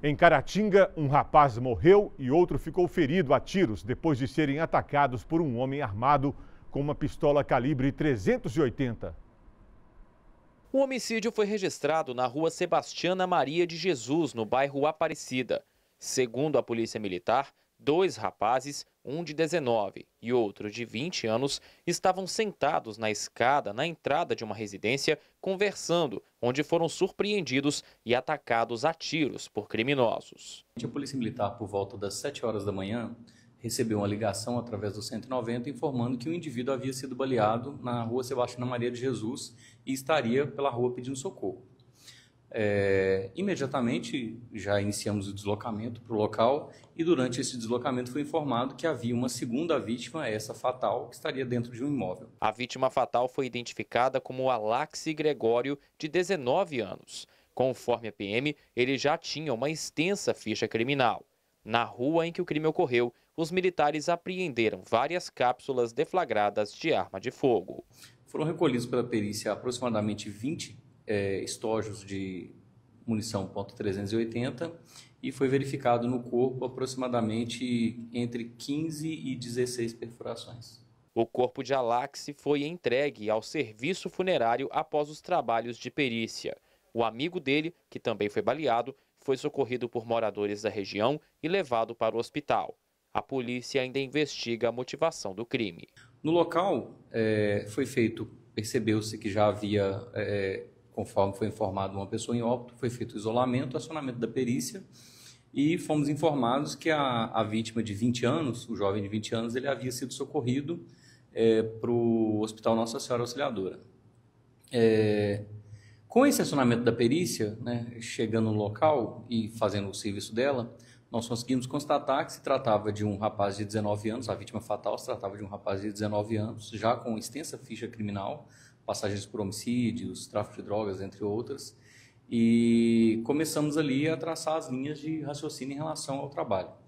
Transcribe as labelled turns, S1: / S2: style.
S1: Em Caratinga, um rapaz morreu e outro ficou ferido a tiros depois de serem atacados por um homem armado com uma pistola calibre 380.
S2: O homicídio foi registrado na rua Sebastiana Maria de Jesus, no bairro Aparecida. Segundo a Polícia Militar, dois rapazes um de 19 e outro de 20 anos, estavam sentados na escada na entrada de uma residência conversando, onde foram surpreendidos e atacados a tiros por criminosos.
S1: A Polícia Militar, por volta das 7 horas da manhã, recebeu uma ligação através do 190 informando que um indivíduo havia sido baleado na rua Sebastião Maria de Jesus e estaria pela rua pedindo socorro. É, imediatamente já iniciamos o deslocamento para o local e durante esse deslocamento foi informado que havia uma segunda
S2: vítima, essa fatal, que estaria
S1: dentro de um imóvel.
S2: A vítima fatal foi identificada como Alaxi Gregório, de 19 anos. Conforme a PM, ele já tinha uma extensa ficha criminal. Na rua em que o crime ocorreu, os militares apreenderam várias cápsulas deflagradas de arma de fogo. Foram recolhidos pela perícia
S1: aproximadamente 20 é, estojos de munição .380
S2: e foi verificado no corpo aproximadamente entre 15 e 16 perfurações. O corpo de Alaxe foi entregue ao serviço funerário após os trabalhos de perícia. O amigo dele, que também foi baleado, foi socorrido por moradores da região e levado para o hospital. A polícia ainda investiga a motivação do crime.
S1: No local, é, foi feito, percebeu-se que já havia é, conforme foi informado uma pessoa em óbito, foi feito isolamento, acionamento da perícia e fomos informados que a, a vítima de 20 anos, o jovem de 20 anos, ele havia sido socorrido é, para o Hospital Nossa Senhora Auxiliadora. É, com esse acionamento da perícia, né, chegando no local e fazendo o serviço dela, nós conseguimos constatar que se tratava de um rapaz de 19 anos, a vítima fatal se tratava de um rapaz de 19 anos, já com extensa ficha criminal, passagens por homicídios, tráfico de drogas, entre outras, e começamos ali a traçar as linhas de raciocínio em relação ao trabalho.